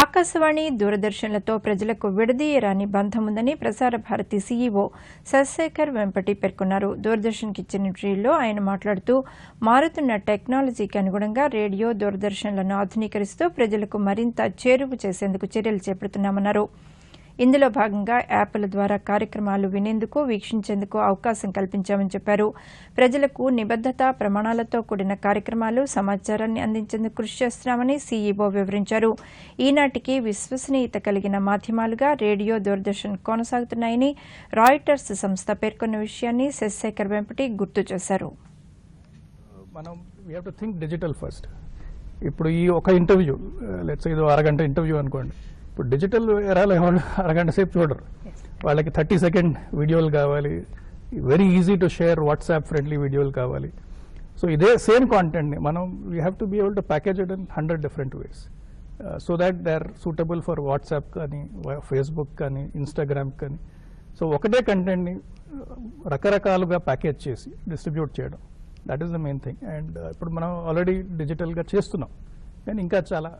ఆకాశవాణి దూరదర్శన్లతో ప్రజలకు విడదీయరాని బంధముందని ప్రసార భారతి సీఈఓ సశేఖర్ వెంపటి పేర్కొన్నారు దూరదర్శన్కి ఇచ్చిన ఇంటర్వ్యూలో ఆయన మాట్లాడుతూ మారుతున్న టెక్నాలజీకి అనుగుణంగా రేడియో దూరదర్శన్లను ఆధునీకరిస్తూ ప్రజలకు మరింత చేరువు చేసేందుకు చర్యలు చేపడుతున్నామన్నారు ఇందులో భాగంగా యాప్ల ద్వారా కార్యక్రమాలు వినేందుకు వీక్షించేందుకు అవకాశం కల్పించామని చెప్పారు ప్రజలకు నిబద్దత ప్రమాణాలతో కూడిన కార్యక్రమాలు సమాచారాన్ని అందించేందుకు కృషి చేస్తున్నామని సీఈఓ వివరించారు ఈనాటికి విశ్వసనీయత కలిగిన మాధ్యమాలుగా రేడియో దూరదర్శన్ కొనసాగుతున్నాయని రాయిటర్స్ సంస్థ పేర్కొన్న విషయాన్ని శశిశేఖర్ వెంపటి గుర్తు చేశారు డిజిటల్ ఫస్ట్ ఇప్పుడు ఈ ఒక ఇంటర్వ్యూ లెట్స్ అరగంట ఇంటర్వ్యూ అనుకోండి ఇప్పుడు డిజిటల్ ఎరాలో ఎవరు అరగంట సేపు చూడరు వాళ్ళకి థర్టీ సెకండ్ వీడియోలు కావాలి very easy to share WhatsApp friendly వీడియోలు కావాలి సో ఇదే సేమ్ కాంటెంట్ని మనం we have to be able to package it in hundred different ways so that they are suitable for WhatsApp కానీ ఫేస్బుక్ కానీ ఇన్స్టాగ్రామ్ కానీ సో ఒకటే కంటెంట్ని uh, రకరకాలుగా ప్యాకేజ్ చేసి డిస్ట్రిబ్యూట్ చేయడం that is the main thing and ఇప్పుడు మనం ఆల్రెడీ డిజిటల్గా చేస్తున్నాం కానీ ఇంకా చాలా